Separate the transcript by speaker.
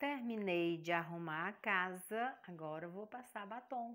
Speaker 1: Terminei de arrumar a casa, agora vou passar batom.